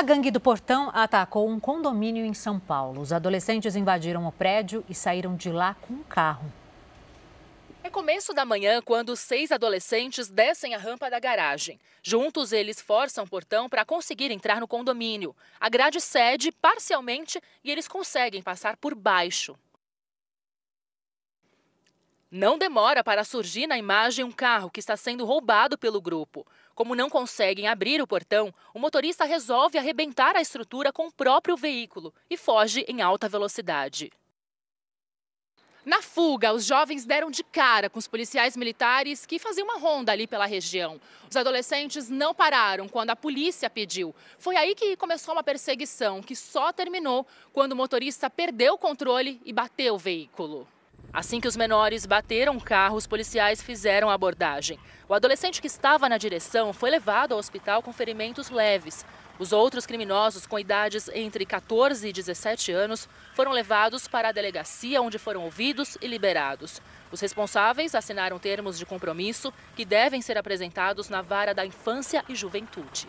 A gangue do Portão atacou um condomínio em São Paulo. Os adolescentes invadiram o prédio e saíram de lá com um carro. É começo da manhã quando seis adolescentes descem a rampa da garagem. Juntos, eles forçam o portão para conseguir entrar no condomínio. A grade cede parcialmente e eles conseguem passar por baixo. Não demora para surgir na imagem um carro que está sendo roubado pelo grupo. Como não conseguem abrir o portão, o motorista resolve arrebentar a estrutura com o próprio veículo e foge em alta velocidade. Na fuga, os jovens deram de cara com os policiais militares que faziam uma ronda ali pela região. Os adolescentes não pararam quando a polícia pediu. Foi aí que começou uma perseguição que só terminou quando o motorista perdeu o controle e bateu o veículo. Assim que os menores bateram o carro, os policiais fizeram a abordagem. O adolescente que estava na direção foi levado ao hospital com ferimentos leves. Os outros criminosos com idades entre 14 e 17 anos foram levados para a delegacia, onde foram ouvidos e liberados. Os responsáveis assinaram termos de compromisso que devem ser apresentados na vara da infância e juventude.